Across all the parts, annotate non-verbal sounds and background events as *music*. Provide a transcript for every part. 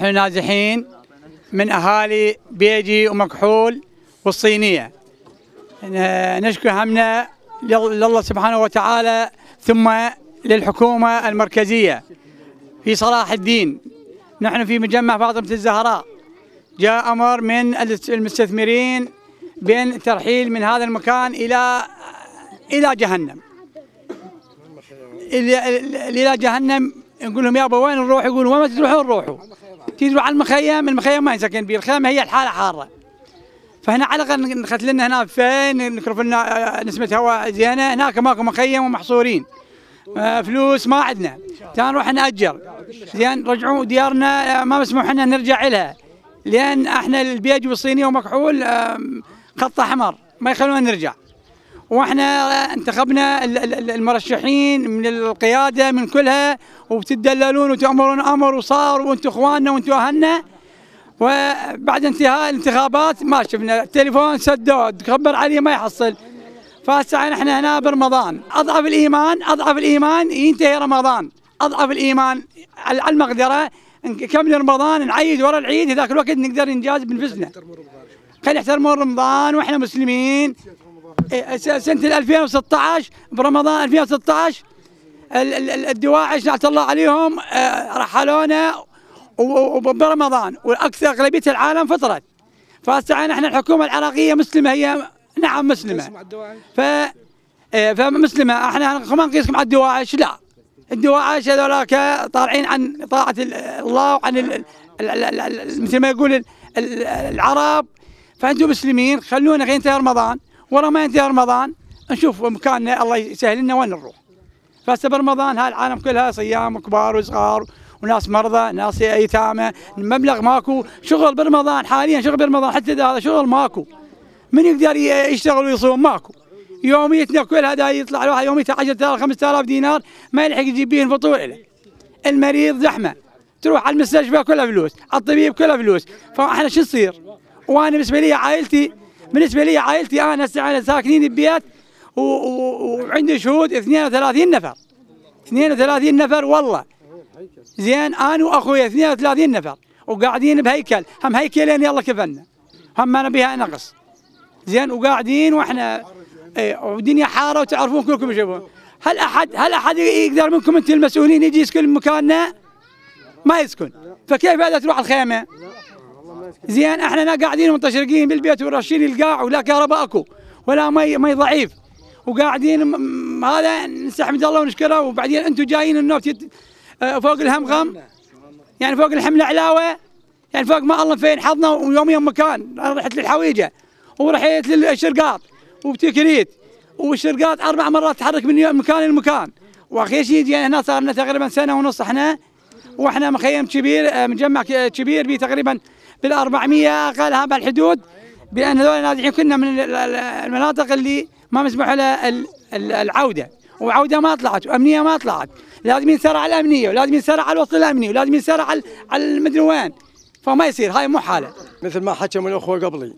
نحن نازحين من أهالي بيجي ومكحول والصينية نشكو همنا لله سبحانه وتعالى ثم للحكومة المركزية في صلاح الدين نحن في مجمع فاطمة الزهراء جاء أمر من المستثمرين بين ترحيل من هذا المكان إلى إلى جهنم إلى جهنم نقول لهم يابا وين نروح يقولوا وين تروحون روحوا تيجوا على المخيم المخيم ما يسكن به الخيمه هي الحاله حاره فهنا على الاقل نخت لنا هنا فين نكرف لنا آه، نسمه هواء زينه هناك ماكو مخيم ومحصورين آه، فلوس ما عندنا نروح ناجر زين رجعوا ديارنا آه، ما مسموح لنا نرجع لها لان احنا البيج والصيني ومكحول خط احمر ما يخلونا نرجع واحنا انتخبنا المرشحين من القياده من كلها وبتدللون وتامرون امر وصار وانتم اخواننا وانتم اهلنا وبعد انتهاء الانتخابات ما شفنا التليفون سدوه تخبر عليه ما يحصل فهسه احنا هنا برمضان اضعف الايمان اضعف الايمان ينتهي رمضان اضعف الايمان على المقدره نكمل رمضان نعيد ورا العيد هذاك الوقت نقدر ننجاز بنفسنا خلينا نحترم رمضان واحنا مسلمين إيه، سنة 2016 برمضان 2016 الدواعش نعت الله عليهم آه، رحلونا وبرمضان والاكثر اغلبيه العالم فطرت فاستعان احنا الحكومه العراقيه مسلمه هي نعم مسلمه ف إيه، فمسلمه احنا ما نقيسكم على الدواعش لا الدواعش هذولاك طالعين عن طاعه الله وعن مثل ما يقول العرب فانتم مسلمين خلونا غير رمضان ورا ما ينتهي رمضان نشوف مكاننا الله يسهل لنا وين نروح فهسه برمضان هاي العالم كلها صيام كبار وصغار وناس مرضى ناس ايتامى المبلغ ماكو شغل برمضان حاليا شغل برمضان حتى هذا شغل ماكو من يقدر يشتغل ويصوم ماكو يوميتنا كلها دا يطلع الواحد يوميته 10000 5000 دينار ما يلحق يجيب بيهن فطور له المريض زحمه تروح على المستشفى كلها فلوس على الطبيب كلها فلوس فاحنا شو يصير؟ وانا بالنسبه لي عائلتي بالنسبه لي عائلتي انا ساكنين ساكنين ببيت وعندي شهود 32 نفر 32 نفر والله زين انا واخويا 32 نفر وقاعدين بهيكل هم هيكلين يلا كفنا هم انا بها نقص زين وقاعدين واحنا إيه، ودنيا حاره وتعرفون كلكم شباب هل احد هل احد يقدر منكم انت المسؤولين يجي يسكن مكاننا؟ ما يسكن فكيف هذا تروح الخيمه؟ زين احنا قاعدين منتشرقين بالبيت وراشين القاع ولا كهرباء اكو ولا مي مي ضعيف وقاعدين هذا نستحمد الله ونشكره وبعدين انتم جايين النوت آه، فوق الهمغم يعني فوق الحمله علاوه يعني فوق ما الله فين حظنا ويوم يوم مكان انا رحت للحويجه ورحت للشرقاط وبتكريت والشرقاط اربع مرات تحرك من مكان لمكان واخر شيء جينا يعني هنا صار لنا تقريبا سنه ونص احنا واحنا مخيم كبير آه، مجمع كبير بتقريبا تقريبا بال 400 قالها بالحدود بان هذول النازحين كنا من المناطق اللي ما مسموح لها العوده وعوده ما طلعت وامنيه ما طلعت لازم ينسرع على الامنيه ولازم ينسرع على الوسط الامني ولازم ينسرع على المدري وين فما يصير هاي مو حاله مثل ما حكوا الاخوه قبلي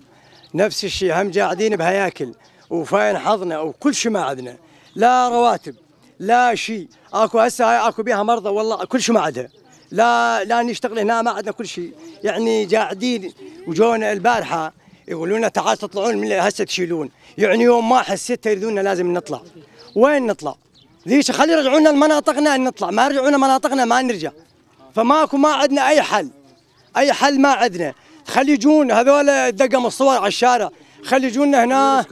نفس الشيء هم قاعدين بهياكل وفاين حظنا وكل شيء ما عندنا لا رواتب لا شيء اكو هسه هاي اكو بيها مرضى والله كل شيء ما عندها لا لا نشتغل هنا ما عندنا كل شيء يعني قاعدين وجونا البارحه يقولوا لنا تعال تطلعون من هسه تشيلون يعني يوم ما حسيت يريدونا لازم نطلع وين نطلع؟ ليش خلي يرجعونا لمناطقنا نطلع ما رجعونا مناطقنا ما نرجع فماكو ما عندنا اي حل اي حل ما عندنا خلي يجون هذول دقم الصور على الشارع خلي يجونا هنا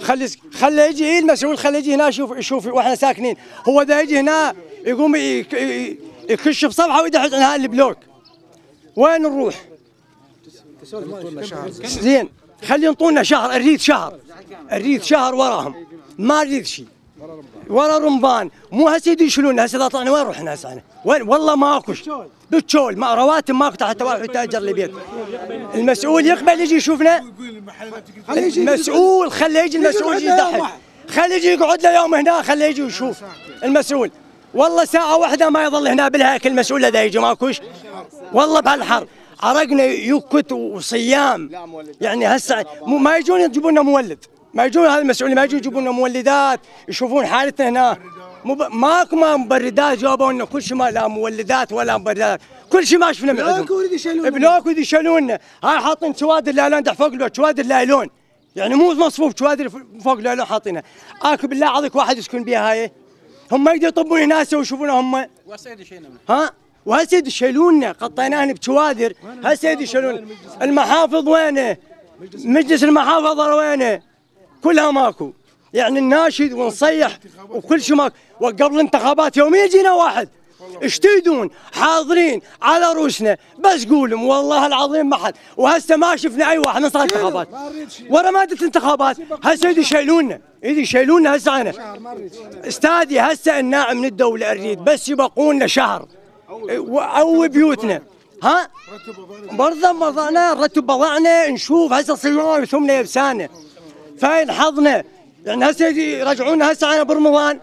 خلي خلي يجي المسؤول خلي يجي هنا يشوف يشوف واحنا ساكنين هو اذا يجي هنا يقوم يخش صفحه ويدحس انهاء البلوك وين نروح؟ زين خلي ينطونا شهر اريد شهر اريد شهر وراهم ما اريد شيء ورا رمضان مو هسه يشيلون هسه اذا طلعنا وين رحنا هسه وين والله ماكوش بالشول ما رواتب ماكو حتى واحد يتاجر لبيت المسؤول يقبل يجي يشوفنا المسؤول خليه يجي المسؤول يجي يدحي خليه يجي يقعد له يوم هنا خليه يجي يشوف المسؤول والله ساعة واحدة ما يظل هنا بالهيكل المسؤول ذا يجي ماكوش والله بهالحر عرقنا يكت وصيام يعني هسه ما يجون يجيبون لنا مولد ما يجون هذا المسؤول ما يجون يجيبون لنا مولدات يشوفون حالتنا هنا مب... ماكو ما مبردات جابوا لنا كل شيء ما لا مولدات ولا مبردات كل شيء ما شفنا من عندهم بلوك ورد يشيلون بلوك ورد يشيلون هاي حاطين اللايلون لايلون فوق البيت شوادر اللايلون يعني مو مصفوف شوادر فوق اللايلون حاطينها اكو بالله عليك واحد يسكن بها هاي هم يقدروا يطبون ناسه ويشوفون هم وهسه ها وهسه يشيلونا قطيناهن بشواذر هسه يشيلون المحافظ وينه؟ مجلس المحافظه وينه؟ كلها ماكو يعني الناشد ونصيح وكل شيء ماكو وقبل الانتخابات يوميا يجينا واحد اشتيدون حاضرين على روسنا بس قولهم والله العظيم ما حد وهسه ما شفنا اي واحد من صار انتخابات ورا ما دت انتخابات هسه يدي يشيلوننا يدي يشيلوننا هسه انا استاذي هسه الناعم من الدوله اريد بس يبقونا شهر او إيه، بيوتنا ها برضه بضعنا رتب بضعنا نشوف هسه صيام ثمنا يبسانه فين حظنا يعني هسه يرجعونا هسه انا برمضان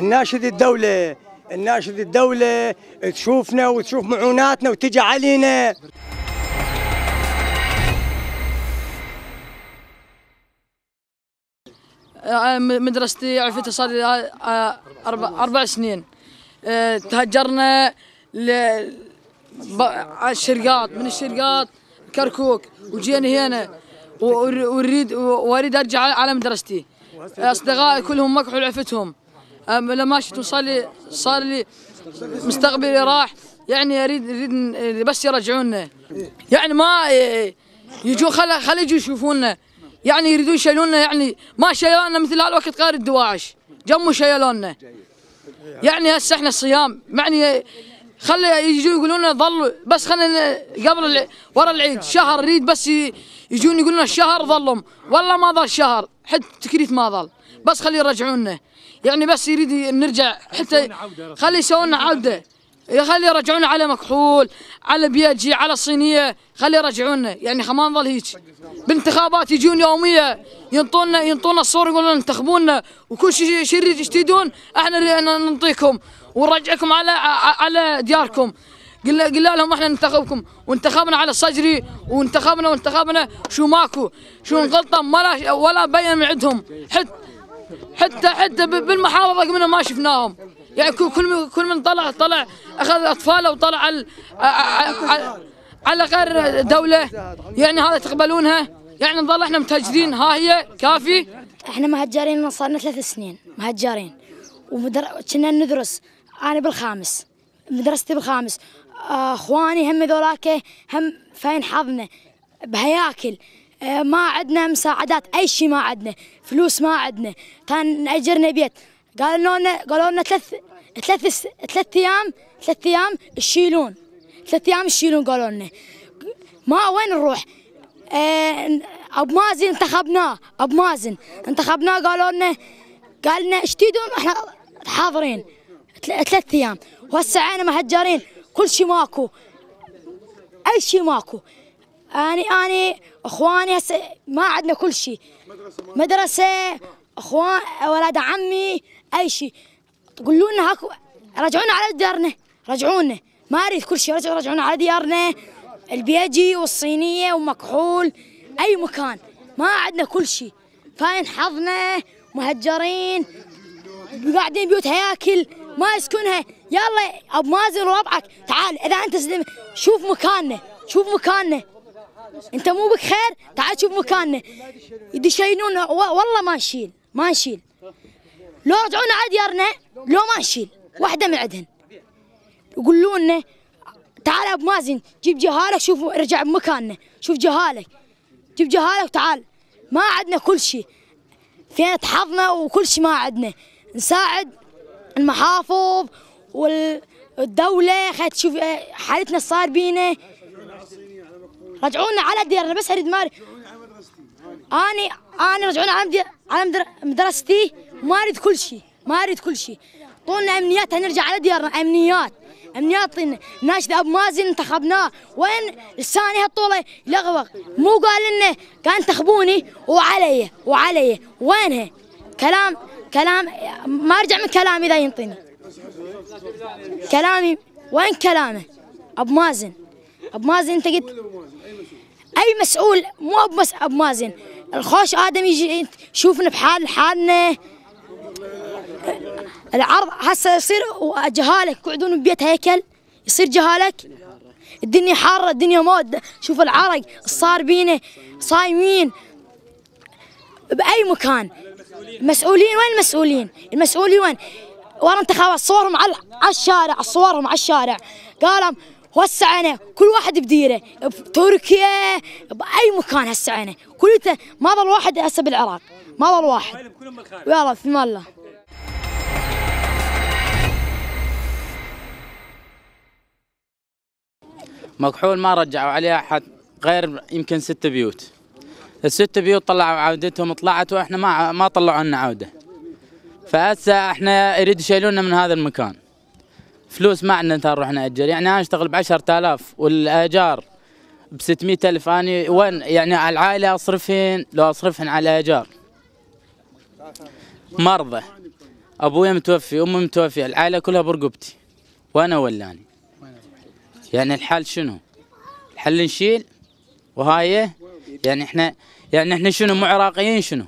الناشد الدولة الناشد الدولة تشوفنا وتشوف معوناتنا وتجي علينا آه، مدرستي عرفتها صار لي آه، آه، أربع, أربع سنين تهجرنا الشرقات من الشرقات كركوك وجينا هنا واريد واريد ارجع على مدرستي اصدقائي كلهم مكحوا لعفتهم لما ماشي صار لي صار لي مستقبلي راح يعني اريد اريد بس يرجعونا يعني ما يجوا خلي خلي يجوا يشوفونا يعني يريدون يشيلونا يعني ما شيلونا مثل هالوقت غير الدواعش جموا شيلونا يعني هسه احنا الصيام يعني خلي يجون يقولون ظلوا بس خلينا قبل ورا العيد شهر ريد بس يجون يقولون الشهر ظلم والله ما ظل شهر حتى تكريت ما ظل بس خلي يرجعونا يعني بس يريد نرجع حتى خلي يسوون عوده خلي يرجعونا على مكحول على بيجي على الصينيه خلي يرجعونا يعني ما نظل هيك بانتخابات يجون يوميه ينطونا ينطونا الصور يقولون انتخبونا وكل شيء شيء تريدون احنا نعطيكم ونرجعكم على على دياركم قلنا قلنا لهم احنا ننتخبكم وانتخبنا على الصجري وانتخبنا وانتخبنا شو ماكو شو انقلطم ولا ولا بين من عندهم حتى حتى حتى بالمحافظه قمنا ما شفناهم يعني كل كل من طلع طلع اخذ اطفاله وطلع على على غير دوله يعني هذا تقبلونها يعني نظل احنا متهجرين ها هي كافي احنا مهجرين صارنا ثلاث سنين مهجرين ومدر... كنا ندرس انا بالخامس مدرستي بالخامس آه، اخواني هم ذولاك هم فين حظنا بهياكل آه، ما عندنا مساعدات اي شيء ما عندنا فلوس ما عندنا كان ناجرنا بيت قالوا لنا قالوا لنا ثلاث ثلاث ثلاث ايام ثلاث ايام تشيلون ثلاث ايام تشيلون قالوا لنا ما وين نروح؟ آه، ابو مازن انتخبناه ابو مازن انتخبناه قالوا لنا قال لنا ايش تريدون احنا حاضرين ثلاث ايام وهسه عينا مهجرين كل شيء ماكو اي شيء ماكو اني اني إخواني هسه ما عندنا كل شيء مدرسة إخوان اولاد عمي أي شيء قولوا لنا هاكو رجعونا على ديارنا رجعونا ما أريد كل شيء رجعونا على ديارنا البيجي والصينية ومكحول أي مكان ما عندنا كل شيء فاين حظنا مهجرين قاعدين بيوت هياكل ما يسكنها يلا ابو مازن وربعك تعال اذا انت شوف مكاننا شوف مكاننا انت مو بك خير تعال شوف مكاننا يدشينونا والله ما نشيل ما نشيل لو رجعونا على ديارنا لو ما نشيل واحده من عندهن يقولوا لنا تعال ابو مازن جيب جهالك شوف ارجع بمكاننا شوف جهالك جيب جهالك تعال ما عندنا كل شيء فينا حظنا وكل شيء ما عندنا نساعد المحافظ والدوله خلت تشوف حالتنا صار بينا رجعونا على ديارنا بس اريد ماري اني اني رجعونا على على مدرستي ما اريد كل شيء ما اريد كل شيء طولنا امنيات نرجع على ديارنا امنيات امنيات ناشد اب مازن انتخبناه وين لساني هالطوله لغوغ مو قال انه كان انتخبوني وعلي وعلي وينها كلام كلام ما ارجع من كلامي اذا ينطيني كلامي وين كلامه ابو مازن ابو مازن انت قلت اي مسؤول مو ابو مازن الخوش ادم يجي يشوفنا بحال حالنا العرض هسه يصير جهالك يقعدون ببيت هيكل يصير جهالك الدنيا حاره الدنيا موت شوف العرق صار بينا صايمين باي مكان مسؤولين وين المسؤولين المسؤولين وين ورا انتخابات صورهم على الشارع صورهم على الشارع قالهم وسعنا كل واحد بديره بتركيا باي مكان هسعنا كلته ما ظل واحد هسه بالعراق ما ظل واحد يلا في الله مكحول ما رجعوا عليها احد غير يمكن ست بيوت الست بيوت طلعوا عودتهم طلعت واحنا ما ما طلعوا لنا عوده فهسه احنا يريد يشيلونا من هذا المكان فلوس ما عندنا نروح ناجر يعني انا اشتغل ب 10000 والاجار ب 600000 انا وين يعني على العائله اصرفين لو اصرفهن على الاجار مرضى ابويا متوفي امي متوفيه العائله كلها برقبتي وانا ولاني يعني الحل شنو الحل نشيل وهاي يعني احنا يعني احنا شنو مو عراقيين شنو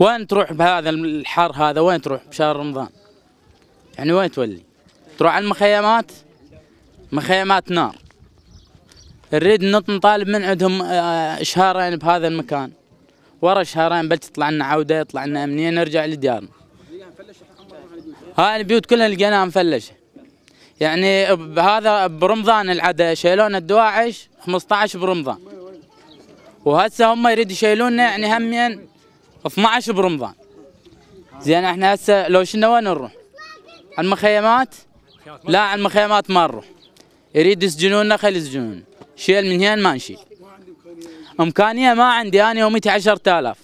وين تروح بهذا الحر هذا وين تروح بشهر رمضان يعني وين تولي تروح على المخيمات مخيمات نار نريد نطالب من عندهم آه، آه، شهرين بهذا المكان ورا شهرين بل تطلع لنا عوده يطلع لنا امنيه نرجع لديارنا هاي البيوت كلها لقيناها مفلشه يعني بهذا برمضان العدا شيلونا الدواعش 15 برمضان وهسه هم يريدوا يشيلونا يعني همين 12 برمضان زين احنا هسه لو شلنا وين نروح؟ المخيمات لا على المخيمات ما نروح يريد يسجنوننا خلي يسجنون شيل من هنا ما نشيل امكانيه ما عندي انا يوميتي 10000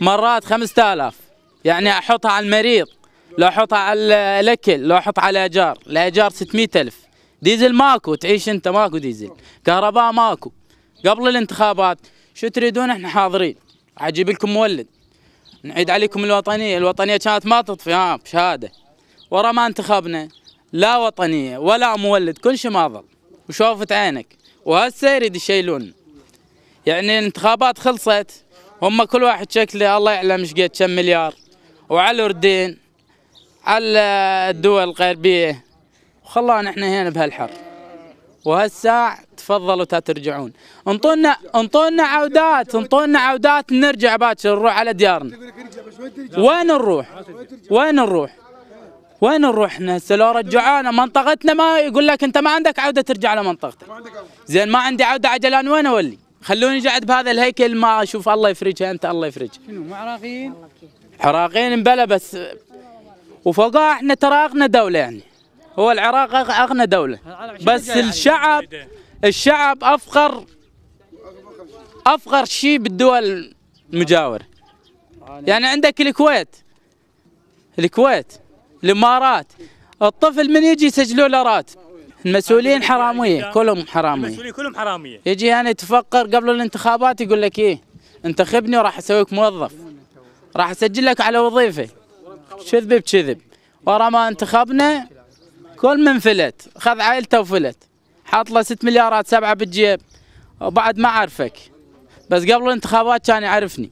مرات 5000 يعني احطها على المريض لو احطها على الاكل لو احط على الايجار الايجار 600000 ديزل ماكو تعيش انت ماكو ديزل كهرباء ماكو قبل الانتخابات شو تريدون احنا حاضرين اجيب لكم مولد نعيد عليكم الوطنيه الوطنيه كانت ما تطفي ها بشهاده ورا ما انتخبنا لا وطنيه ولا مولد كل شيء ما ظل وشوفت عينك وهسه يريد يشيلون يعني الانتخابات خلصت هم كل واحد شكله الله يعلم ايش قد كم مليار وعلى الاردن على الدول الغربيه وخلانا احنا هنا بهالحر وهالساعة تفضلوا تا ترجعون انطونا انطونا عودات انطونا عودات نرجع باكر نروح على ديارنا وين نروح وين نروح وين نروح هسه لو رجعونا منطقتنا ما يقول لك انت ما عندك عوده ترجع لمنطقتك. ما عندك عوده. زين ما عندي عوده عجلان وين اولي؟ خلوني قاعد بهذا الهيكل ما اشوف الله يفرجها انت الله يفرجها. شنو عراقيين؟ مو عراقيين؟ عراقيين مبلى بس وفوقها احنا ترى اغنى دوله يعني. هو العراق اغنى دوله. بس الشعب الشعب افقر افقر شيء بالدول المجاوره. يعني عندك الكويت الكويت الامارات الطفل من يجي يسجلوا له راتب المسؤولين حراميه كلهم حراميه المسؤولين كلهم حراميه يجي انا يتفقر قبل الانتخابات يقول لك ايه انتخبني وراح اسويك موظف راح اسجل لك على وظيفه كذب بكذب ورا ما انتخبنا كل من فلت خذ عائلته وفلت حاط له 6 مليارات سبعه بالجيب وبعد ما عرفك بس قبل الانتخابات كان يعرفني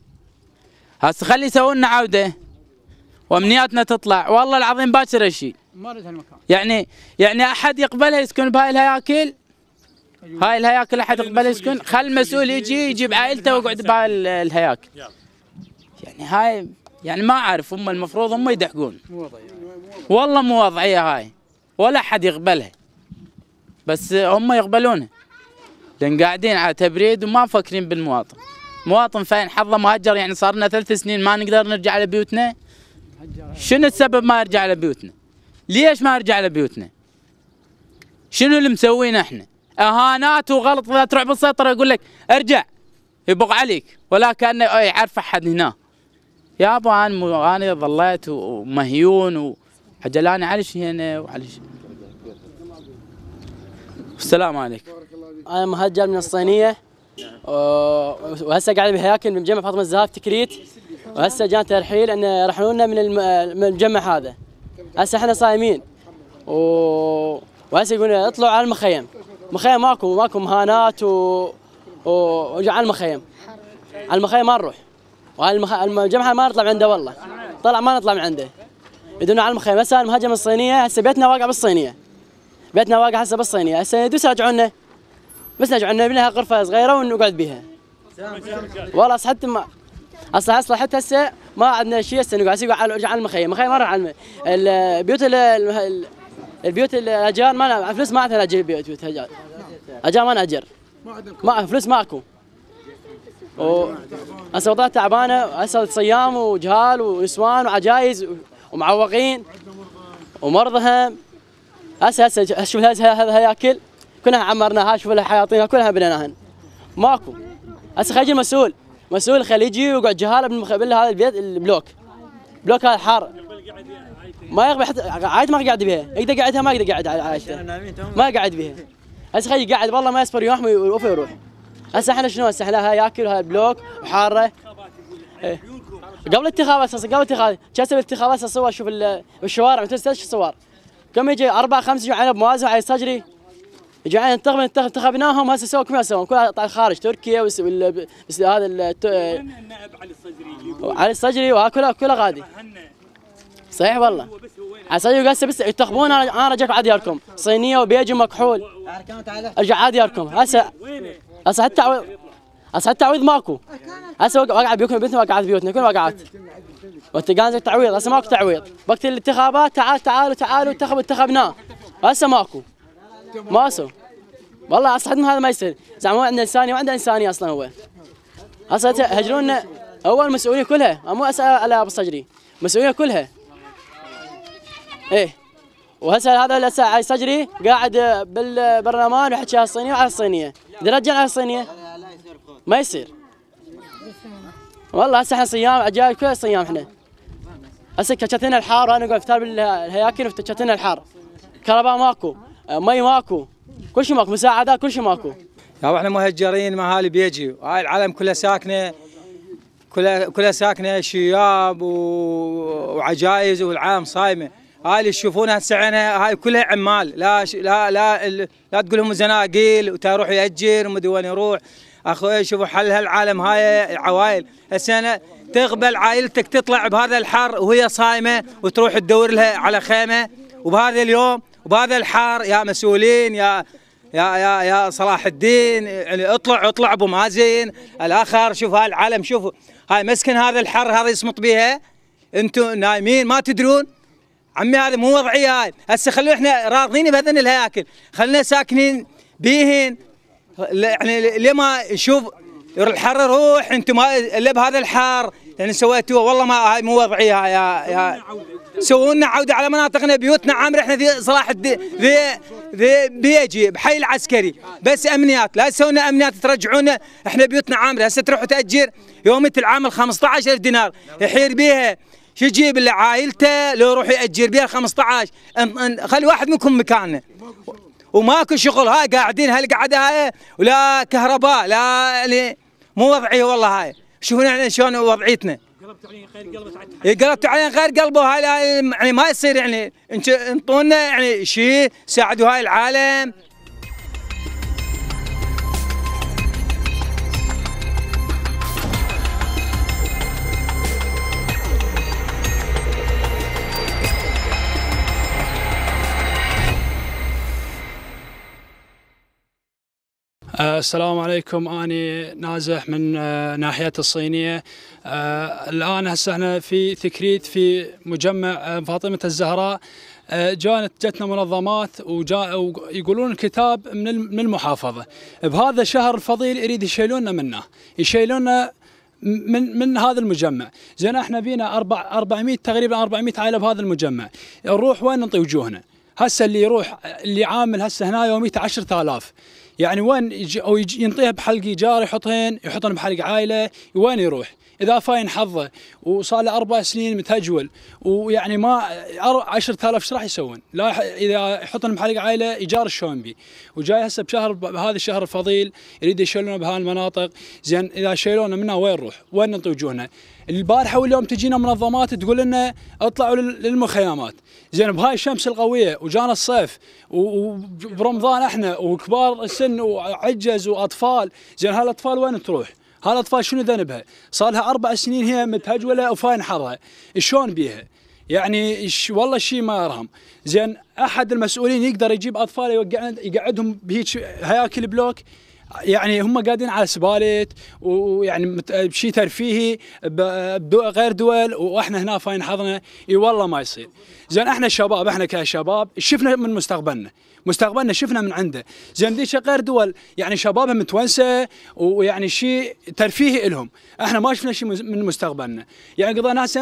هسه خلي يسوون لنا عوده وامنياتنا تطلع والله العظيم باكر اشيل هالمكان يعني يعني احد يقبلها يسكن بهاي الهياكل أيوة. هاي الهياكل احد يقبلها يسكن خل المسؤول يجي يجيب عائلته ويقعد بهاي الهياكل يعني هاي يعني ما اعرف هم المفروض هم يدحقون والله مو وضعيه هاي ولا احد يقبلها بس هم يقبلونها لان قاعدين على تبريد وما مفكرين بالمواطن مواطن فاين حظه مهجر يعني صار لنا ثلاث سنين ما نقدر نرجع لبيوتنا شنو السبب ما يرجع لبيوتنا ليش ما يرجع لبيوتنا شنو اللي مسوينا احنا اهانات وغلط لا تروح بالسيطره يقول لك ارجع يبغ عليك ولا كانه يعرف احد هنا يابا انا انا ظليت ومهيون وعجلاني على هنا وعلى السلام عليكم انا مهجر من الصينيه أه، وهسه قاعد بهياكل بمجمع فاطمه الزهاب تكريت وهسه جانا ترحيل ان رحلونا من المجمع هذا هسه احنا صايمين و... وهسه يقولون اطلعوا على المخيم مخيم ماكو ماكو مهانات و... و... على المخيم على المخيم ما نروح وعلى المخ... المجمع ما نطلع من عنده والله طلع ما نطلع من عنده يدونا على المخيم هسه المهاجم الصينيه هسه بيتنا واقع بالصينيه بيتنا واقع هسه بالصينيه هسه يدوس رجعونا بس رجعونا لنا غرفه صغيره ونقعد بيها والله صحت ما اصلا اصلا حتى هسه ما عندنا شيء هسه نقعد نقعد على على المخيم، المخيم راح على البيوت البيوت الاجار ما فلوس ما عندنا اجر بيوت بيوت اجار اجار ما ناجر ما فلوس ماكو و... هسه وضع تعبانه هسه صيام وجهال ونسوان وعجايز ومعوقين ومرضى هم هسه هسه شوف هذا ياكل كلها عمرناها شوف الحياطين كلها بنيناهن ماكو هسه خلينا المسؤول مسؤول خليجي وقعد جهاله بالمخبل هذا البيت البلوك بلوك هذا حار ما يقبل حتى عاد ما قاعد بها يقدر قاعدها ما يقدر قاعد عايشته ما قاعد بها هسه خلي قاعد والله ما يصبر يوم يوقف يروح هسه احنا شنو هسه احنا ها ياكل هاي بلوك وحاره ايه. قبل الانتخابات قبل الانتخابات اسوي الانتخابات هسه شوف الشوارع مثل شو كم يجي اربع خمس يجي عنب موازي على السجري جعلنا انتخب انتخبناهم هسه سووا كل سووا كل طلع الخارج تركيا وس... وال... بس هذا النائب علي الصجري علي الصجري وكله كله غادي صحيح والله على الصجري هسه بس ينتخبون انا رجعت عادي أركم صينيه وبيجي مكحول ارجع عادي أركم هسه هسه حتى هسه حتى تعويض ماكو هسه وقع بيوتنا بيوتنا وقعت بيوتنا كل وقعت وانت قاعد تعويض هسه ماكو تعويض وقت الانتخابات تعال تعالوا تعالوا انتخبوا انتخبناه هسه ماكو ماسو والله اصلا هذا ما يصير زعما هو عنده انسانيه وعنده انسانيه اصلا هو اصلا هجرونا هو المسؤوليه كلها مو اسال على ابو صجري المسؤوليه كلها ايه وهسه هذا هسه علي الصجري قاعد بالبرلمان وحكي على الصينيه وعلى الصينيه درجة على الصينيه ما يصير والله هسه احنا صيام عجائب كل صيام احنا هسه كشتنا الحار وانا اقول افطار بالهياكل وكشتنا الحار كهرباء ماكو آه، مي ماكو كل شيء ماكو مساعدات كل شيء ماكو يا احنا مهجرين مهالي بيجي هاي العالم كلها ساكنه كلها كلها ساكنه شياب وعجايز والعالم صايمه هاي اللي تشوفونها سعنا هاي كلها عمال لا ش... لا لا لا تقول لهم زناقيل وتروح ياجر ومدري وين يروح اخوي شوفوا حل هالعالم هاي العوائل انا تقبل عائلتك تطلع بهذا الحر وهي صايمه وتروح تدور لها على خيمه وبهذا اليوم وبهذا الحار يا مسؤولين يا يا يا يا صلاح الدين يعني اطلع اطلع ابو مازن الاخر شوف هاي العالم شوف هاي مسكن هذا الحر هذا يصمت بيها انتم نايمين ما تدرون عمي هذه مو وضعيه هاي هسه خلونا احنا راضين بهذن الهياكل خلينا ساكنين بيهن يعني لما نشوف الحر روح انتم الا بهذا الحار يعني سويتوه والله ما هاي مو وضعيه يا يا سووا لنا عوده على مناطقنا بيوتنا عامره احنا في صلاح الدي في في بيجي بحي العسكري بس امنيات لا تسوون امنيات ترجعونا احنا بيوتنا عامره هسه تروح تاجر يوميه العامل 15000 دينار يحير بيها شو يجيب لعائلته لو يروح ياجر بيها 15 خلي واحد منكم مكاننا وماكو شغل هاي قاعدين هالقعده هاي ولا كهرباء لا يعني مو وضعيه والله هاي شوفنا احنا شلون وضعيتنا قلبت عليه غير إيه، قلبت على غير قلبه هاي يعني ما يصير يعني انتم انطونا يعني شيء ساعدوا هاي العالم السلام عليكم أنا نازح من آه، ناحية الصينية آه، الآن هسه احنا في تكريت في مجمع آه، فاطمة الزهراء جانت جتنا منظمات ويقولون الكتاب من من المحافظة بهذا الشهر الفضيل يريد يشيلونا منه يشيلونا من من هذا المجمع زين احنا بينا 400 تقريبا 400 عائله بهذا المجمع نروح وين نعطي وجوهنا هسه اللي يروح اللي عامل هسه هنا يوميته 10000 يعني وين يجي او يجي ينطيها بحلق جار يحطهن يحطهن بحلق عائله وين يروح اذا فاين حظه وصار له اربع سنين متهجول ويعني ما 10000 ايش راح يسوون؟ لا اذا يحطون بحلق عائله ايجار شلون بي وجاي هسه بشهر بهذا الشهر الفضيل يريد يشيلونه بهالمناطق زين اذا شيلونا منها وين نروح؟ وين ننطي وجوهنا؟ البارحه واليوم تجينا منظمات تقول لنا اطلعوا للمخيمات زين بهاي الشمس القويه وجانا الصيف وبرمضان احنا وكبار السن وعجز واطفال زين هالاطفال وين تروح؟ هالاطفال شنو ذنبها؟ صار لها اربع سنين هي متهجوله وفاين حظها، شلون بيها؟ يعني والله شيء ما يرهم، زين احد المسؤولين يقدر يجيب اطفال يقعدهم بهيك هياكل بلوك يعني هم قاعدين على سباليت ويعني بشيء ترفيهي بغير دول واحنا هنا فاين حظنا اي والله ما يصير زين احنا الشباب احنا كشباب شفنا من مستقبلنا مستقبلنا شفنا من عنده زين ذيك غير دول يعني شبابها متونسه ويعني شيء ترفيهي لهم احنا ما شفنا شيء من مستقبلنا يعني قضى ناس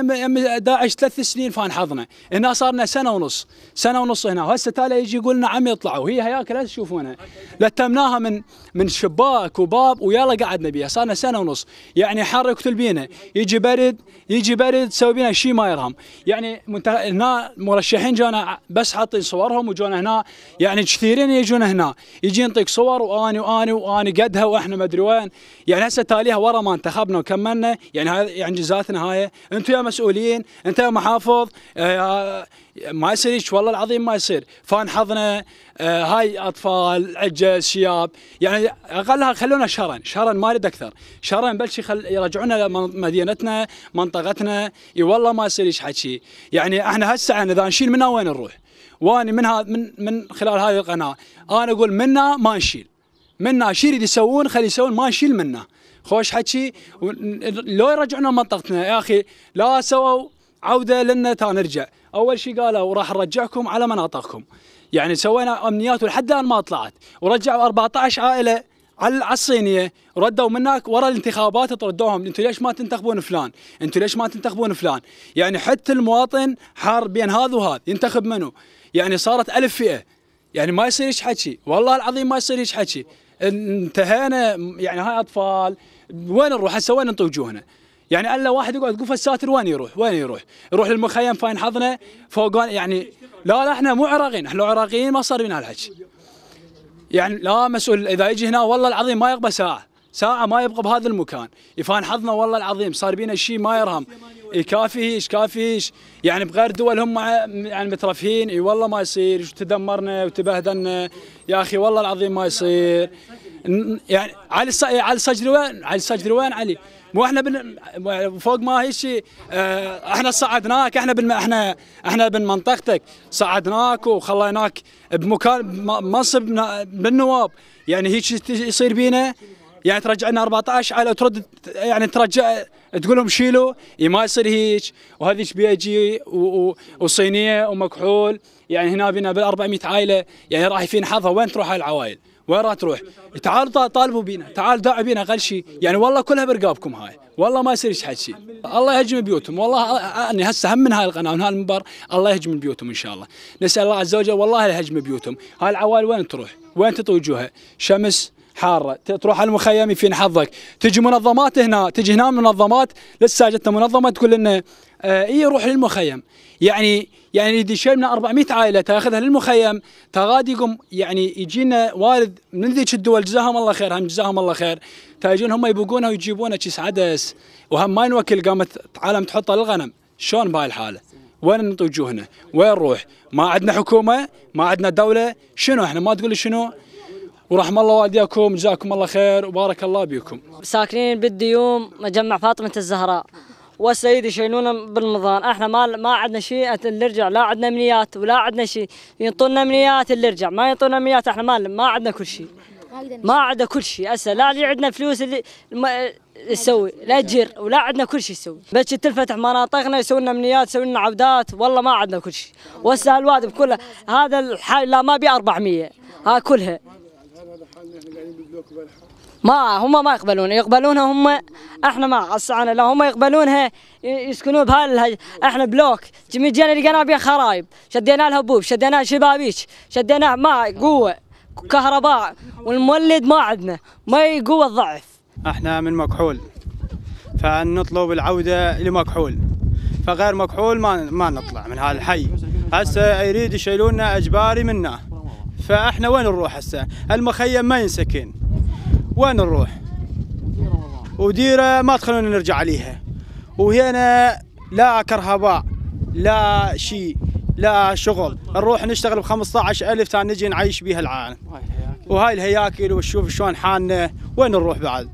داعش ثلاث سنين فان حظنا هنا صار لنا سنه ونص سنه ونص هنا وهسه تالا يجي يقول لنا عم يطلعوا هي هياك لا تشوفونها لتمناها من من شباك وباب ويلا قعدنا بيها لنا سنه ونص يعني حر يقتل بينا يجي برد يجي برد تسوي بينا شيء ما يرهم يعني هنا مرشحين جانا بس حاطين صورهم وجونا هنا يعني كثيرين يجون هنا يجي ينطيك صور واني واني واني قدها واحنا ما ادري وين يعني هسه تاليها ورا ما انتخبنا وكملنا يعني هذا يعني جزاتنا هاي انتم يا مسؤولين انت يا محافظ آه، ما يصير والله العظيم ما يصير فان حظنا آه، هاي اطفال عجز شياب يعني اقلها خلونا شرن شرن ما اريد اكثر شرن بلش خل يرجعونا لمدينتنا منطقتنا اي والله ما يصير ايش حكي يعني احنا هسه اذا نشيل منها وين نروح؟ واني من من من خلال هذه القناه انا اقول منا ما نشيل منا شيل يريد يسوون خلي يسوون ما نشيل منا خوش حكي لو يرجعونا منطقتنا يا اخي لا سووا عوده لنا تا نرجع اول شيء قالوا راح نرجعكم على مناطقكم يعني سوينا امنيات ولحد الان ما طلعت ورجعوا 14 عائله على الصينيه ردوا منك ورا الانتخابات طردوهم انتم ليش ما تنتخبون فلان؟ انتم ليش ما تنتخبون فلان؟ يعني حتى المواطن حار بين هذا وهذا ينتخب منو؟ يعني صارت ألف فئه يعني ما يصير ايش حكي والله العظيم ما يصير ايش حكي انتهينا يعني هاي اطفال وين نروح هسه وين نطي وجوهنا؟ يعني الا واحد يقعد يقول فالساتر وين يروح؟ وين يروح؟ يروح للمخيم فاين حظنا فوق يعني لا لا احنا مو عراقيين احنا عراقيين ما صار بينا الحكي يعني لا مسؤول اذا يجي هنا والله العظيم ما يبقى ساعه ساعه ما يبقى بهذا المكان يفان حظنا والله العظيم صار بينا شيء ما يرهم يكافيش كافيش يعني بغير دول هم يعني مترفهين اي والله ما يصير تدمرنا وتبهدلنا يا اخي والله العظيم ما يصير يعني علي علي السجري وين علي السجري وين علي مو احنا بن فوق ما هي شيء آه، احنا صعدناك احنا بن احنا احنا بمنطقتك صعدناك وخليناك بمكان منصب بالنواب يعني هيك يصير بينا يعني ترجع لنا 14 على ترد يعني ترجع تقول لهم شيلوا ما يصير هيك وهذيك بيجي وصينيه ومكحول يعني هنا بينا بال 400 عائله يعني راح يفين حظها وين تروح هاي العوائل وين راح تروح؟ تعال طالبوا بينا، تعال داعوا بينا اقل شيء، يعني والله كلها برقابكم هاي، والله ما يصير ايش حكي، الله يهجم بيوتهم، والله اني هسه هم من هاي القناه ومن هاي المنبر الله يهجم بيوتهم ان شاء الله، نسال الله عز وجل والله يهجم بيوتهم، هاي العوائل وين تروح؟ وين تطوي وجوهها؟ شمس حاره تروح على المخيم يفين حظك تجي منظمات هنا تجي هنا منظمات لسه جتنا منظمه تقول لنا آه، اي روح للمخيم يعني يعني دي شيء من 400 عائله تاخذها للمخيم تغادي يقوم يعني يجينا والد من ذيك الدول جزاهم الله خير هم جزاهم الله خير تاجون هم يبقونها ويجيبونها كيس عدس وهم ما نوكل قامت عالم تحطها للغنم شلون بهاي الحاله؟ وين نطوي وجوهنا؟ وين نروح؟ ما عندنا حكومه، ما عندنا دوله، شنو احنا ما تقول شنو؟ ورحم الله والديكم جزاكم الله خير وبارك الله بكم ساكنين بالديوم مجمع فاطمة الزهراء والسيد يشينونا بالمضان احنا ما ما عندنا شيء نرجع لا عندنا امنيات ولا عندنا شيء ينطونا امنيات اللي رجع ما ينطونا امنيات احنا ما ما عندنا كل شيء ما عندنا كل شيء هسه لا اللي عندنا فلوس اللي نسوي لا جير ولا عندنا كل شيء نسوي بس تنفتح مناطقنا يسوي لنا امنيات يسوي لنا عودات والله ما عندنا كل شيء وهسه الوادي كله هذا الحي لا ما بي 400 ها كلها ما هم ما يقبلون يقبلونها هم احنا ما عسانا لو هم يقبلونها يسكنون بهال احنا بلوك جميع جينا لقينا بها خرايب شدينا لها بوب شدينا شبابيك شدينا ما قوه كهرباء والمولد ما عندنا ما قوه ضعف احنا من مكحول فنطلب العوده لمكحول فغير مكحول ما ما نطلع من هذا الحي هسه يريد يشيلوننا اجباري منه فاحنا وين نروح هسه المخيم ما ينسكن وين نروح وديرة ما تخلونا نرجع عليها وهنا لا كرهباء لا شيء لا شغل نروح نشتغل ب 15000 تاع نجي نعيش بها العالم وهاي الهياكل وشوف شلون حالنا وين نروح بعد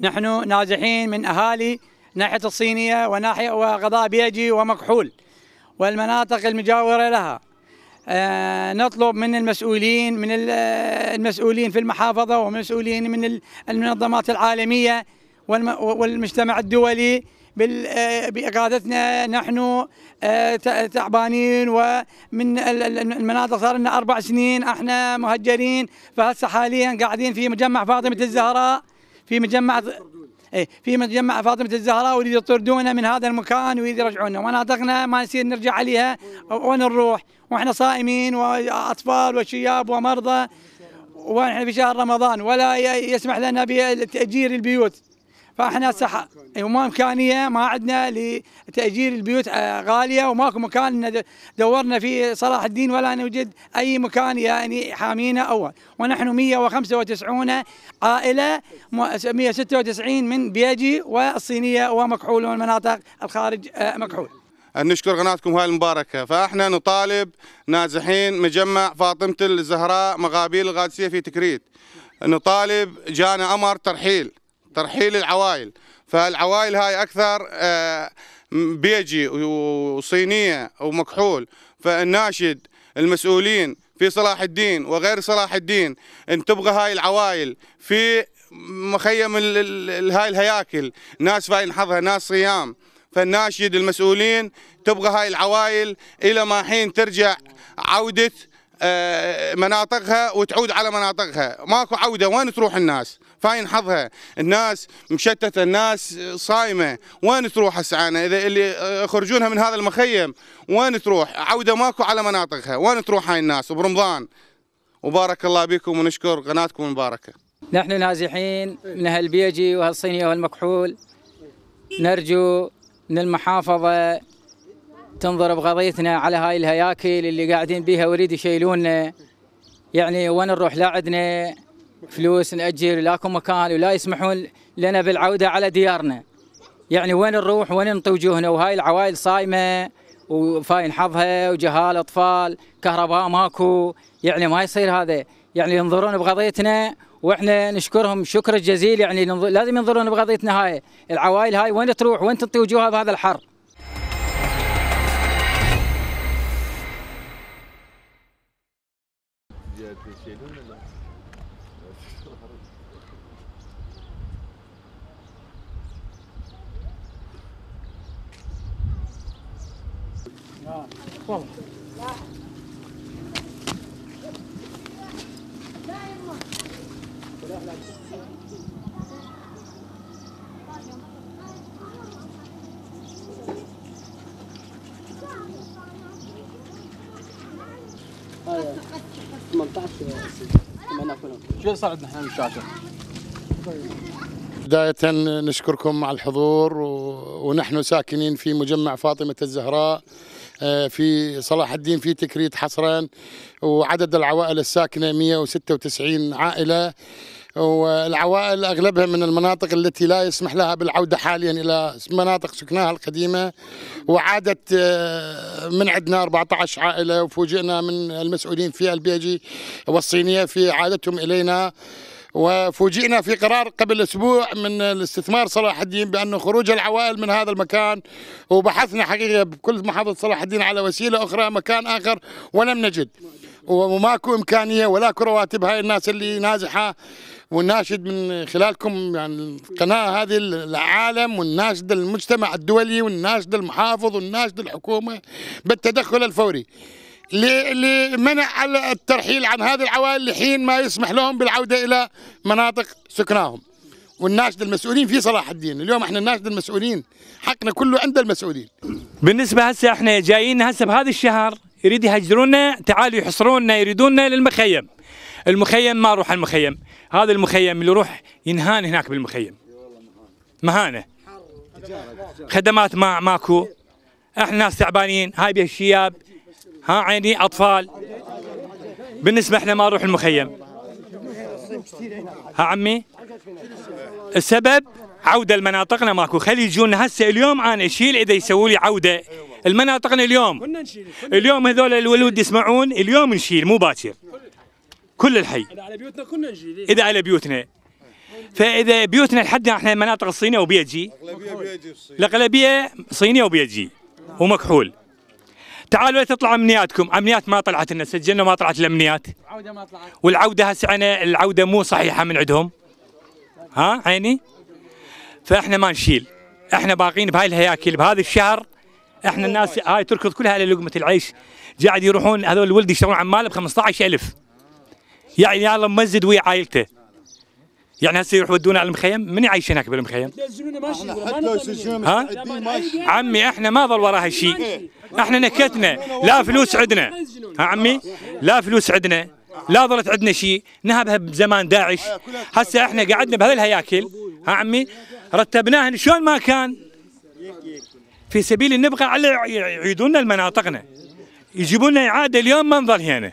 نحن نازحين من أهالي ناحية الصينية وناحية وغضاء بيجي ومكحول والمناطق المجاورة لها آه، نطلب من المسؤولين من المسؤولين في المحافظة ومسؤولين من المنظمات العالمية والمجتمع الدولي آه، بإغاثتنا نحن آه، تعبانين ومن المناطق صار لنا أربع سنين احنا مهجرين فهسه حاليا قاعدين في مجمع فاطمة الزهراء في مجمع اي في مجمع فاطمه الزهراء ويريد يطردونا من هذا المكان ويريد يرجعونا مناطقنا ما نصير نرجع عليها وين نروح واحنا صائمين واطفال وشياب ومرضى ونحن في شهر رمضان ولا يسمح لنا بتاجير البيوت فاحنا صح وما أيوة، امكانيه ما عندنا لتاجير البيوت آه، غاليه وماكو مكان دورنا في صلاح الدين ولا نوجد اي مكان يعني حامينا اول ونحن 195 عائله 196 من بيجي والصينيه ومكحول والمناطق الخارج آه، مكحول نشكر قناتكم هاي المباركة فاحنا نطالب نازحين مجمع فاطمة الزهراء مغابيل القادسية في تكريت نطالب جانا أمر ترحيل ترحيل العوائل فالعوائل هاي اكثر آه، بيجي وصينيه ومكحول فالناشد المسؤولين في صلاح الدين وغير صلاح الدين ان تبغى هاي العوائل في مخيم هاي الهياكل ناس فاين حظها ناس صيام فالناشد المسؤولين تبغى هاي العوائل الى ما حين ترجع عوده آه، مناطقها وتعود على مناطقها ماكو عوده وين تروح الناس فاين حظها الناس مشتته الناس صايمه وين تروح السعانة اذا اللي يخرجونها من هذا المخيم وين تروح عوده ماكو على مناطقها وين تروح هاي الناس برمضان وبارك الله بكم ونشكر قناتكم المباركه نحن نازحين من هالبيجي وهالصينيه وهالمكحول نرجو من المحافظه تنظر بقضيتنا على هاي الهياكل اللي قاعدين بيها وريد يشيلونا يعني وين نروح لا عندنا فلوس نأجر لاكو مكان ولا يسمحون لنا بالعودة على ديارنا يعني وين نروح وين نطي وجوهنا وهاي العوائل صايمة وفاين حظها وجهال أطفال كهرباء ماكو يعني ما يصير هذا يعني ينظرون بقضيتنا واحنا نشكرهم شكر جزيل يعني لازم ينظرون بقضيتنا هاي العوائل هاي وين تروح وين تنطي وجوهها بهذا الحر والله شو صار عندنا احنا بداية نشكركم على الحضور ونحن ساكنين في مجمع فاطمة الزهراء آه، في صلاح الدين في تكريت حصرا وعدد العوائل الساكنة 196 عائلة والعوائل اغلبها من المناطق التي لا يسمح لها بالعوده حاليا الى مناطق سكناها القديمه وعادت آه، من عندنا 14 عائله وفوجئنا من المسؤولين في البيجي والصينيه في عادتهم الينا وفوجئنا في قرار قبل اسبوع من الاستثمار صلاح الدين بانه خروج العوائل من هذا المكان وبحثنا حقيقه بكل محافظه صلاح الدين على وسيله اخرى مكان اخر ولم نجد وماكو امكانيه ولاكو رواتب هاي الناس اللي نازحه والناشد من خلالكم يعني القناه هذه العالم والناشد المجتمع الدولي والناشد المحافظ والناشد الحكومه بالتدخل الفوري لمنع الترحيل عن هذه العوائل لحين ما يسمح لهم بالعودة إلى مناطق سكناهم والناشد المسؤولين في صلاح الدين اليوم احنا الناشد المسؤولين حقنا كله عند المسؤولين بالنسبة هسه احنا جايين هسه بهذا الشهر يريد يهجرونا تعالوا يحصرونا يريدوننا للمخيم المخيم ما اروح المخيم هذا المخيم اللي يروح ينهان هناك بالمخيم مهانة خدمات ما ماكو احنا ناس تعبانين هاي بها الشياب ها عيني اطفال بالنسبه احنا ما نروح المخيم ها عمي السبب عوده لمناطقنا ماكو خلي يجون هسه اليوم انا اشيل اذا يسووا لي عوده المناطقنا اليوم اليوم هذول الولود يسمعون اليوم نشيل مو باكر كل الحي اذا على بيوتنا كنا نشيل اذا على بيوتنا فاذا بيوتنا لحدنا احنا المناطق الصينيه وبيجي الاغلبيه بيجي الاغلبيه صينيه وبيجي ومكحول تعالوا تطلع امنياتكم، امنيات ما طلعت لنا، سجلنا ما طلعت الامنيات. العوده ما طلعت. والعوده هسه انا العوده مو صحيحه من عندهم. ها عيني؟ فاحنا ما نشيل، احنا باقين بهاي الهياكل بهذا الشهر احنا الناس هاي تركض كلها على لقمه العيش، قاعد يروحون هذول الولد يشترون عمال ب 15000 يعني يلا مزد ويا عائلته. يعني هسه يروحوا يودونا على المخيم من يعيش هناك بالمخيم ها عمي احنا ما ظل وراها شيء إيه. احنا نكتنا لا فلوس عندنا ها عمي لا فلوس عندنا لا ظلت عندنا شيء نهبها بزمان داعش هسه احنا قعدنا بهالهياكل الهياكل ها عمي رتبناهن شلون ما كان في سبيل نبقى على يعيدون لنا يجيبوننا لنا اعاده اليوم ما نظل هنا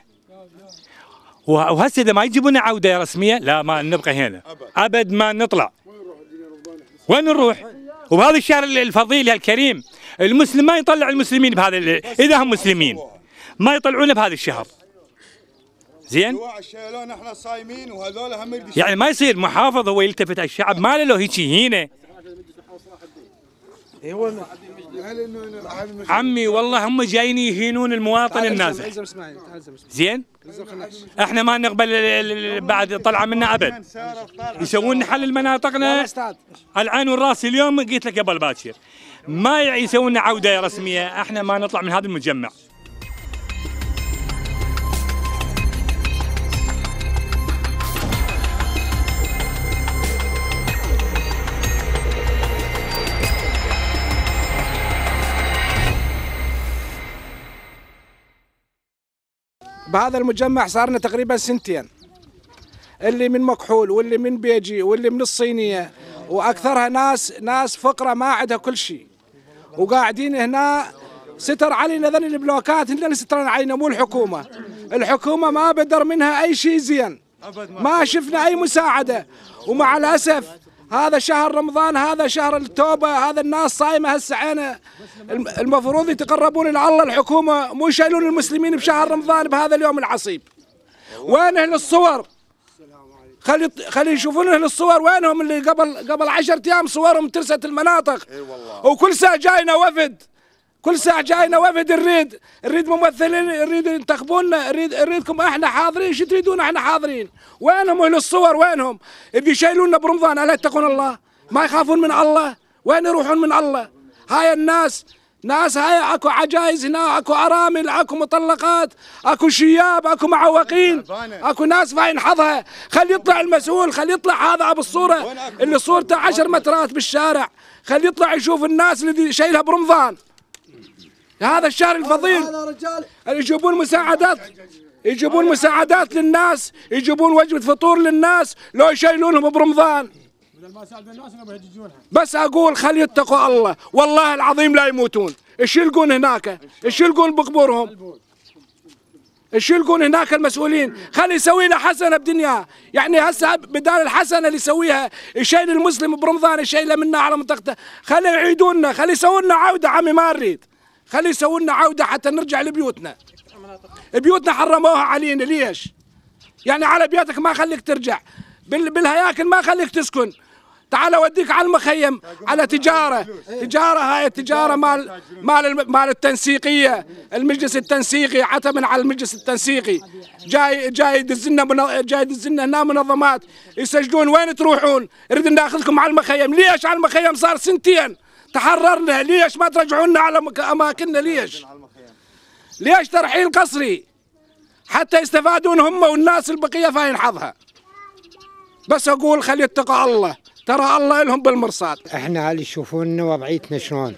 وهسه اذا ما يجيبون عوده رسميه لا ما نبقى هنا ابد ما نطلع وين نروح؟ وبهذا الشهر الفضيل الكريم المسلم ما يطلع المسلمين بهذا اذا هم مسلمين ما يطلعونه بهذا الشهر زين احنا صايمين وهذول هم يعني ما يصير محافظ هو يلتفت الشعب ما له هيك هنا إيوه. عمي والله هم جايين يهينون المواطن النازح زين احنا ما نقبل بعد طلعه منا ابد يسوون حل لمناطقنا العين والراس اليوم قلت لك قبل باكر ما يسوون عوده رسميه احنا ما نطلع من هذا المجمع بهذا المجمع صارنا تقريبا سنتين اللي من مكحول واللي من بيجي واللي من الصينية وأكثرها ناس ناس فقرة ما عندها كل شيء وقاعدين هنا ستر علينا ذن البلوكات هنا اللي سترنا علينا مو الحكومة الحكومة ما بدر منها أي شيء زين ما شفنا أي مساعدة ومع الأسف هذا شهر رمضان هذا شهر التوبة هذا الناس صايمة هسه المفروض يتقربون إلى الله الحكومة مو يشيلون المسلمين بشهر رمضان بهذا اليوم العصيب وين أهل الصور خلي خلي يشوفون اهل الصور وينهم اللي قبل قبل 10 ايام صورهم ترست المناطق اي والله وكل ساعه جاينا وفد كل ساعة جاينا وفد الريد الريد ممثلين الريد ينتخبونا الريد الريدكم احنا حاضرين شو تريدون احنا حاضرين وينهم اهل الصور وينهم اللي برمضان الا يتقون الله ما يخافون من الله وين يروحون من الله هاي الناس ناس هاي اكو عجايز هنا اكو ارامل اكو مطلقات اكو شياب اكو معوقين اكو ناس فاين حظها خلي يطلع المسؤول خلي يطلع هذا ابو الصوره اللي صورته 10 مترات بالشارع خلي يطلع يشوف الناس اللي شايلها برمضان هذا الشهر الفضيل يجيبون مساعدات يجيبون مساعدات للناس يجيبون وجبة فطور للناس لو يشيلونهم برمضان بس أقول خلي يتقوا الله والله العظيم لا يموتون ايش يلقون هناك ايش يلقون بقبورهم ايش يلقون هناك المسؤولين خلي يسوي له حسنه بدنيا يعني هسه بدال الحسنه اللي يسويها يشيل المسلم برمضان يشيله منا على منطقته خلي يعيدونا خلي يسوون لنا عوده عمي ما نريد خلي يسوي لنا عوده حتى نرجع لبيوتنا بيوتنا حرموها علينا ليش يعني على بيتك ما خليك ترجع بال... بالهياكل ما خليك تسكن تعال اوديك على المخيم على تجاره تجاره هاي التجاره مال مال مال التنسيقيه المجلس التنسيقي عتب على المجلس التنسيقي جاي جاي يدزلنا من... جاي لنا هنا منظمات يسجلون وين تروحون نريد ناخذكم على المخيم ليش على المخيم صار سنتين تحررنا ليش ما ترجعونا على اماكننا ليش ليش ترحيل قصري حتى يستفادون هم والناس البقيه فاين حظها بس اقول خلي اتقى الله ترى الله لهم بالمرصاد احنا اللي يشوفون وضعيتنا شلون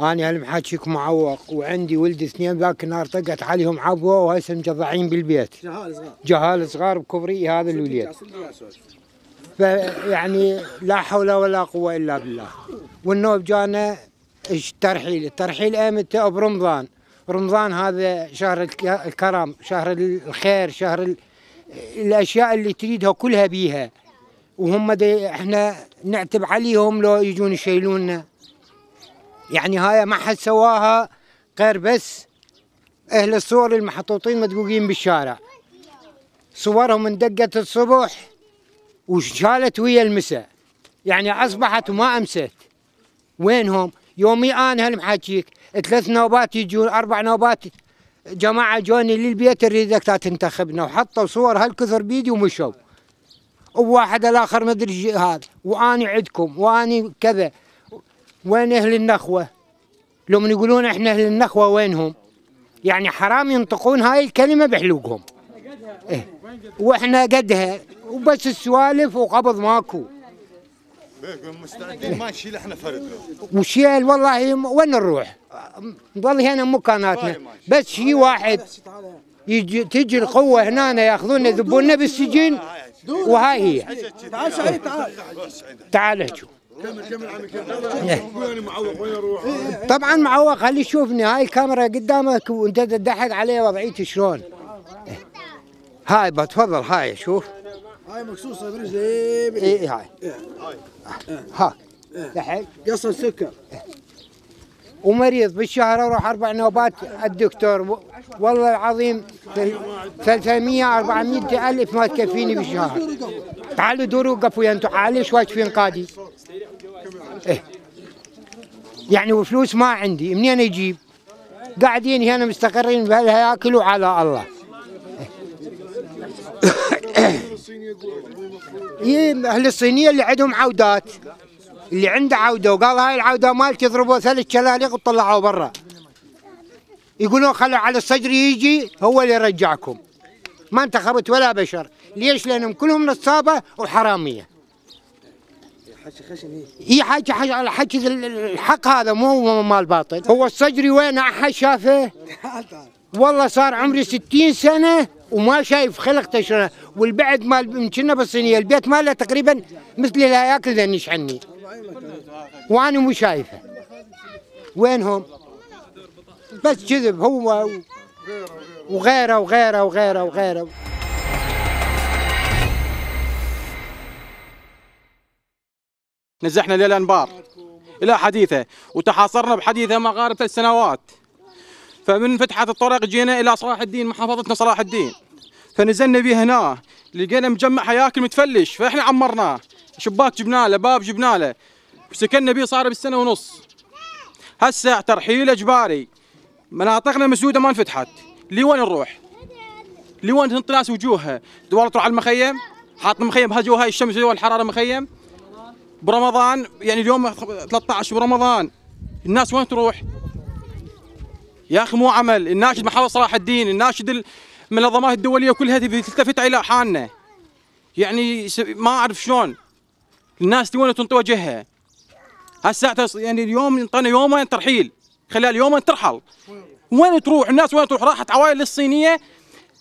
انا محاكيك معوق وعندي ولد اثنين ذاك النهار طقت عليهم عبوه وهسه مجضعين بالبيت جهال صغار جهال صغار بكبري هذا الوليد فيعني لا حول ولا قوه الا بالله والنوب جانا الترحيل الترحيل امتى برمضان رمضان هذا شهر الكرم شهر الخير شهر ال... الاشياء اللي تريدها كلها بيها وهم دي احنا نعتب عليهم لو يجون يشيلوننا يعني هاي ما حد سواها غير بس اهل الصور المحطوطين مدقوقين بالشارع صورهم اندقت الصبح وشالت ويا المساء يعني اصبحت وما امست وينهم يومي انا هالمحاكيك ثلاث نوبات يجون اربع نوبات جماعه جوني للبيت نريدك تنتخبنا وحطوا صور هالكثر بيدي ومشوا وواحد الاخر ما ادري هذا واني عندكم واني كذا وين اهل النخوه لو يقولون احنا اهل النخوه وينهم يعني حرام ينطقون هاي الكلمه بحلوقهم إيه. واحنا قدها وبس السوالف وقبض ماكو مستعدين نشيل احنا فرد وشيل والله وين نروح؟ نظل هنا مكاناتنا بس شي واحد يجي تجي القوه هنا ياخذونا يذبونا بالسجن آه، آه، آه. وهاي هي تعال سعيد تعال تعال احكوا طبعا معوق خلي يشوفني هاي الكاميرا قدامك وانت تضحك علي وضعيتي شلون طيب، هاي بتفضل هاي شوف هاي مقصوصه برجلي اي اي إيه. إيه، إيه، هاي آه. ها الحين قصه سكر ومريض بالشهر اروح اربع نوبات الدكتور والله العظيم 300 400 الف ما تكفيني بالشهر تعالوا دوروا وقفوا يا انتم حالي ايش واقفين قادي إيه. يعني وفلوس ما عندي منين اجيب قاعدين هنا مستقرين بهالهياكل وعلى الله اي اهل الصينيه اللي عندهم عودات اللي عنده عوده وقال هاي العوده مالتي ضربوا ثلاث شلاليق وطلعوا برا يقولون خلوا على الصدر يجي هو اللي يرجعكم ما انتخبت ولا بشر ليش لانهم كلهم نصابه وحراميه اي حاجه حكي على حكي الحق هذا مو مال باطل هو الصجري وين احد شافه *laughs* والله صار عمري 60 سنه وما شايف خلق تشرى والبعد مال كنا بالصينيه البيت ماله تقريبا مثل لا ياكل ذنيش عني وانا مو شايفه وينهم بس كذب هو وغيره وغيره وغيره وغيره نزحنا للانبار انبار الى حديثه وتحاصرنا بحديثه ما غارب ثلاث سنوات فمن فتحت الطريق جينا الى صلاح الدين محافظتنا صلاح الدين فنزلنا به هنا لقينا مجمع حياكل متفلش فاحنا عمرناه شباك جبنا له باب جبنا له وسكننا به صار بالسنه ونص هسه ترحيل اجباري مناطقنا مسدوده ما انفتحت لي وين نروح؟ لي وين ناس وجوهها؟ دوار تروح على المخيم حاط المخيم بهالجو هاي الشمس والحراره مخيم برمضان يعني اليوم 13 برمضان الناس وين تروح؟ يا اخي مو عمل الناشد محافظ صلاح الدين الناشد ال... المنظمات الدوليه كلها تبي تلتفت الى حالنا يعني ما اعرف شلون الناس تبون تنطي وجهها هسه يعني اليوم انطينا يومين ترحيل خلال يومين ترحل وين تروح الناس وين تروح راحت عوائل الصينيه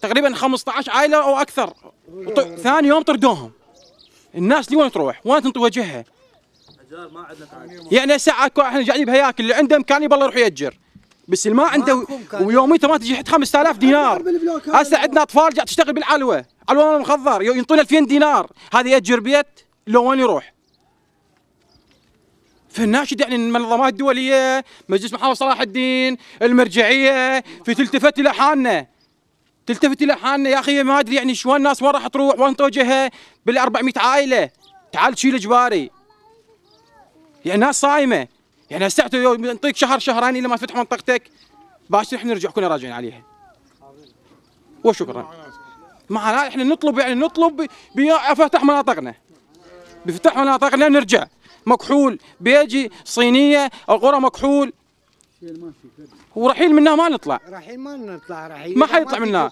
تقريبا 15 عائله او اكثر وط... ثاني يوم طردوهم الناس دي وين تروح؟ وين تنطي وجهها؟ يعني ساعة احنا جايب بهياكل اللي عنده امكانيه بالله يروح ياجر بس ما عنده ويوميته ما تجي حتى 5000 دينار هسه عندنا اطفال قاعد تشتغل بالعلوه علوه مخضر ينطون 2000 دينار هذا ياجر بيت لو وين يروح فالناشد يعني المنظمات الدوليه مجلس محافظ صلاح الدين المرجعيه في تلتفت الى حالنا تلتفت الى حالنا يا اخي ما ادري يعني شلون الناس وين راح تروح وين توجهها بال 400 عائله تعال تشيل اجباري يعني ناس صايمه يعني هسه نعطيك شهر شهرين الى ما تفتح منطقتك باش احنا نرجع كنا راجعين عليها وشكرا معنا احنا نطلب يعني نطلب بفتح مناطقنا بفتح مناطقنا نرجع مكحول بيجي صينيه القرى مكحول ورحيل منا ما نطلع رحيل ما نطلع رحيل ما حيطلع منا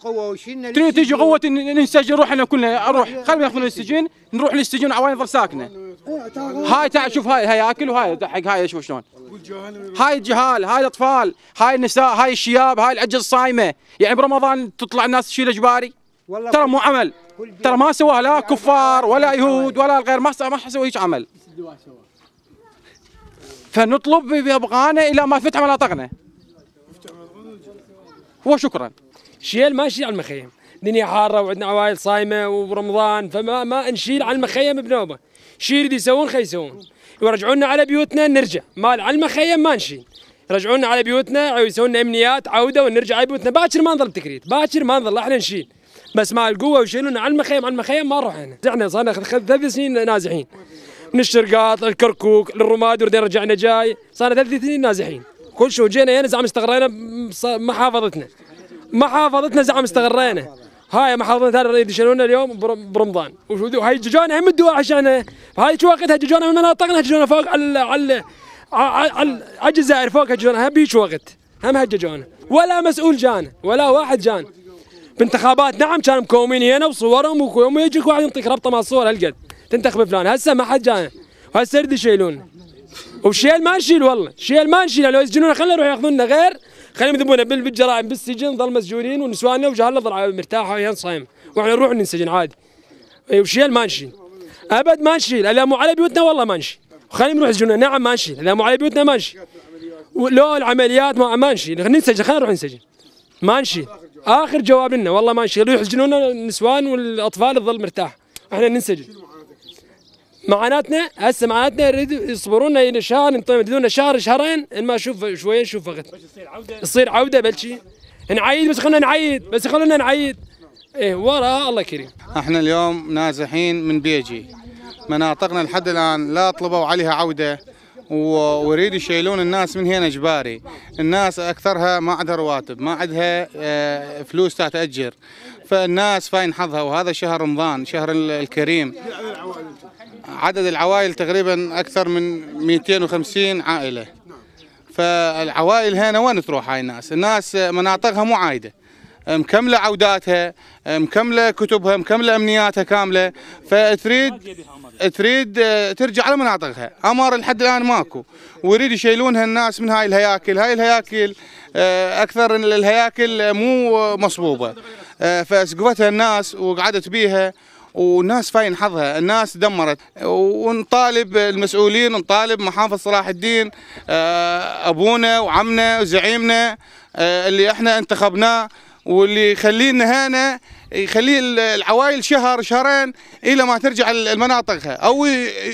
تريد تيجي قوه ننسجن روحنا كلنا اروح أيوة. خلينا ياخذون السجن نروح للسجن عوالي نظل ساكنه هاي تعال شوف هاي هاي اكل وهاي حق هاي شوف شلون هاي الجهال هاي الاطفال هاي النساء هاي الشياب هاي العجل الصايمه يعني برمضان تطلع الناس تشيل اجباري ترى مو عمل ترى ما سواها لا كفار ولا يهود ولا الغير ما ما حسوا هيك عمل فنطلب بابغانا الى ما فتح مناطقنا وشكرا شيل ما نشيل على المخيم دنيا حاره وعندنا عوائل صايمه ورمضان فما ما نشيل على المخيم بنوبه شي يريد يسوون خي يسوون ورجعونا على بيوتنا نرجع مال على المخيم ما نشيل رجعونا على بيوتنا ويسوون امنيات عوده ونرجع على بيوتنا باكر ما نظل تكريت باكر ما نظل احنا نشيل بس مع القوه وشيلونا على المخيم على المخيم ما نروح احنا احنا صار ثلاث سنين نازحين من الشرقاط للكركوك للرمادي وردين رجعنا جاي صار ثلاث سنين نازحين كل شو جينا هنا زعم استغرينا محافظتنا محافظتنا زعم استغرينا هاي محافظتنا هذا يدشنونا اليوم برمضان وهي جوجونا هم الدواء عشان هاي شو وقتها جوجونا من مناطقنا جوجونا فوق على على على الجزائر فوق جوجونا هم بيش وقت هم هججونا ولا مسؤول جانا ولا واحد جان بانتخابات نعم كانوا مكومين هنا وصورهم يجيك واحد ينطيك ربطه مع الصور هالقد تنتخب فلان هسه ما حد جانا وهسه يرد يشيلون وشيل ما نشيل والله شيل ما نشيل لو يسجنونا خلينا نروح ياخذونا غير خلينا يذبونا بالجرائم بالسجن ظل مسجونين ونسواننا وجهالنا ظل مرتاحه ويانا صايم واحنا نروح ننسجن عادي وشيل ما نشيل ابد ما نشيل مو على بيوتنا والله ما نشيل خلينا نروح نسجن نعم ما نشيل مو على بيوتنا ما نشيل لو العمليات ما ما نشيل ننسجن خلينا نروح ننسجن ما نشيل اخر جواب لنا والله ما نشيل يروح يسجنونا النسوان والاطفال تظل مرتاح احنا ننسجن معاناتنا هسه معاناتنا يريدوا يصبرونا لنا شهر يمدونا طيب شهر شهرين ان ما اشوف شويه نشوف فقط تصير عوده تصير عوده بلشي نعيد بس خلونا نعيد بس خلونا نعيد ايه وراء الله كريم احنا اليوم نازحين من بيجي مناطقنا لحد الان لا طلبوا عليها عوده ويريد يشيلون الناس من هنا اجباري الناس اكثرها ما عندها رواتب ما عندها آه، فلوس تتاجر فالناس فاين حظها وهذا شهر رمضان شهر الكريم عدد العوائل تقريبا اكثر من 250 عائله فالعوائل هنا وين تروح هاي الناس الناس مناطقها مو عايده مكمله عوداتها مكمله كتبها مكمله امنياتها كامله فتريد تريد آه، ترجع لمناطقها امر لحد الان ماكو ويريد يشيلونها الناس من هاي الهياكل هاي الهياكل آه، اكثر الهياكل مو مصبوبه آه، فسقفتها الناس وقعدت بيها وناس فاين حظها الناس دمرت ونطالب المسؤولين نطالب محافظ صلاح الدين آه، ابونا وعمنا وزعيمنا آه، اللي احنا انتخبناه واللي خلينا هنا يخليه العوائل شهر شهرين الى ما ترجع لمناطقها او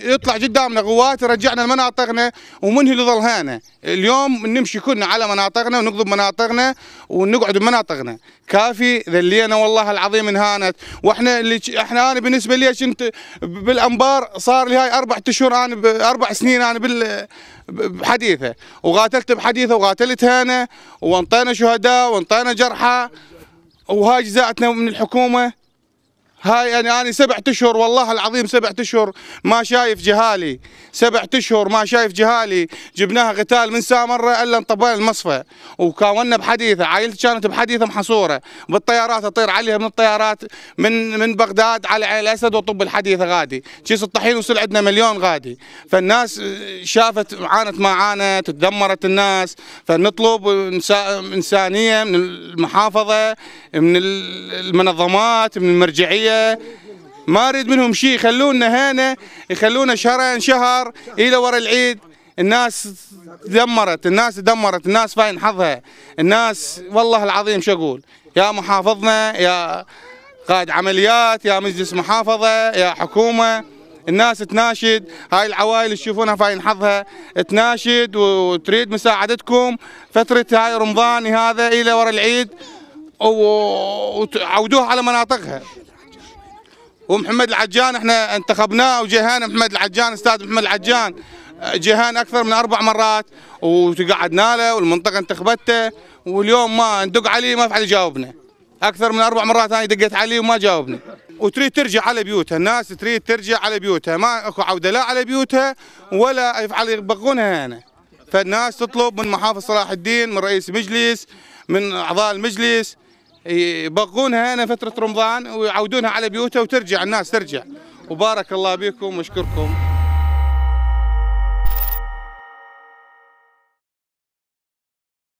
يطلع قدامنا قوات يرجعنا لمناطقنا ومنهي هنا اليوم نمشي كلنا على مناطقنا ونقضي بمناطقنا ونقعد بمناطقنا كافي ذلينا والله العظيم انهانت واحنا اللي احنا انا بالنسبه لي كنت بالانبار صار لي هاي اربع اشهر انا اربع سنين انا بال بحديثه وقاتلت بحديثه وقاتلت هنا وانطينا شهداء وانطينا جرحى وهاي جزاءتنا من الحكومه هاي يعني انا سبعة اشهر والله العظيم سبعة اشهر ما شايف جهالي سبعة اشهر ما شايف جهالي جبناها قتال من سامره الا انطبال المصفى وكاوننا بحديثه عائلتي كانت بحديثه محصوره بالطيارات اطير عليها من الطيارات من من بغداد على عين الاسد وطب الحديثه غادي كيس الطحين وصل عندنا مليون غادي فالناس آه، شافت عانت ما عانت تدمرت الناس فنطلب انسانيه من المحافظه من المنظمات من المرجعيه الجايه ما اريد منهم شيء يخلونا هنا يخلونا شهرين شهر الى ورا العيد الناس دمرت الناس دمرت الناس فاين حظها الناس والله العظيم شو اقول يا محافظنا يا قائد عمليات يا مجلس محافظه يا حكومه الناس تناشد هاي العوائل تشوفونها فاين حظها تناشد وتريد مساعدتكم فتره هاي رمضان هذا الى ورا العيد وعودوها على مناطقها ومحمد العجان احنا انتخبناه وجهان محمد العجان استاذ محمد العجان جهان اكثر من اربع مرات وقعدنا له والمنطقه انتخبته واليوم ما ندق عليه ما في حد يجاوبنا اكثر من اربع مرات انا دقيت عليه وما جاوبني وتريد ترجع على بيوتها الناس تريد ترجع على بيوتها ما اكو عوده لا على بيوتها ولا يفعل يبقونها هنا فالناس تطلب من محافظ صلاح الدين من رئيس مجلس من اعضاء المجلس يبقونها هنا فتره رمضان ويعودونها على بيوتها وترجع الناس ترجع وبارك الله بكم واشكركم